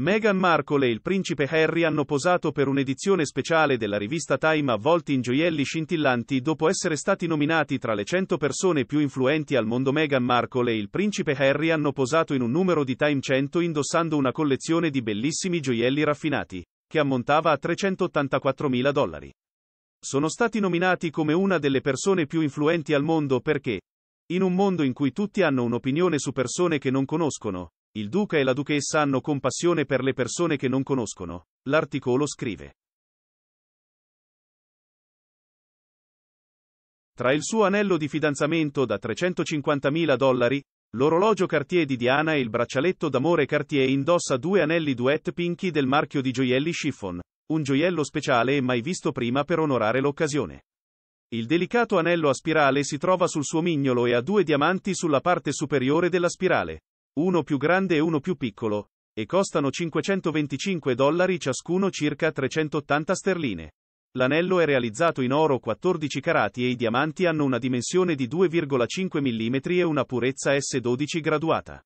Meghan Markle e il principe Harry hanno posato per un'edizione speciale della rivista Time avvolti in gioielli scintillanti dopo essere stati nominati tra le 100 persone più influenti al mondo. Meghan Markle e il principe Harry hanno posato in un numero di Time 100 indossando una collezione di bellissimi gioielli raffinati, che ammontava a 384 mila dollari. Sono stati nominati come una delle persone più influenti al mondo perché, in un mondo in cui tutti hanno un'opinione su persone che non conoscono, il duca e la duchessa hanno compassione per le persone che non conoscono. L'articolo scrive. Tra il suo anello di fidanzamento da 350.000 dollari, l'orologio Cartier di Diana e il braccialetto d'amore Cartier indossa due anelli duet pinky del marchio di gioielli Chiffon, un gioiello speciale e mai visto prima per onorare l'occasione. Il delicato anello a spirale si trova sul suo mignolo e ha due diamanti sulla parte superiore della spirale, uno più grande e uno più piccolo, e costano 525 dollari ciascuno circa 380 sterline. L'anello è realizzato in oro 14 carati e i diamanti hanno una dimensione di 2,5 mm e una purezza S12 graduata.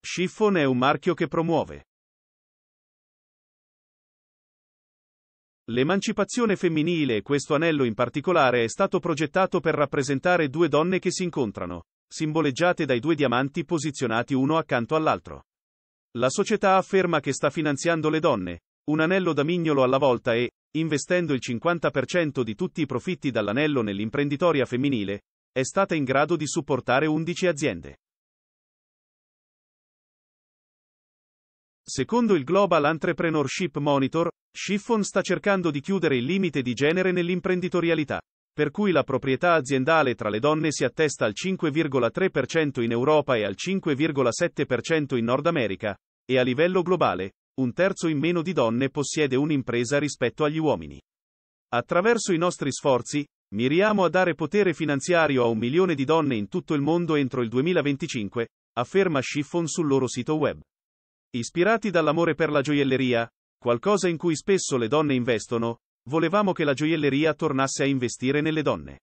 Chiffon è un marchio che promuove l'emancipazione femminile e questo anello in particolare è stato progettato per rappresentare due donne che si incontrano simboleggiate dai due diamanti posizionati uno accanto all'altro. La società afferma che sta finanziando le donne, un anello da mignolo alla volta e, investendo il 50% di tutti i profitti dall'anello nell'imprenditoria femminile, è stata in grado di supportare 11 aziende. Secondo il Global Entrepreneurship Monitor, Chiffon sta cercando di chiudere il limite di genere nell'imprenditorialità per cui la proprietà aziendale tra le donne si attesta al 5,3% in Europa e al 5,7% in Nord America, e a livello globale, un terzo in meno di donne possiede un'impresa rispetto agli uomini. Attraverso i nostri sforzi, miriamo a dare potere finanziario a un milione di donne in tutto il mondo entro il 2025, afferma Schiffon sul loro sito web. Ispirati dall'amore per la gioielleria, qualcosa in cui spesso le donne investono, Volevamo che la gioielleria tornasse a investire nelle donne.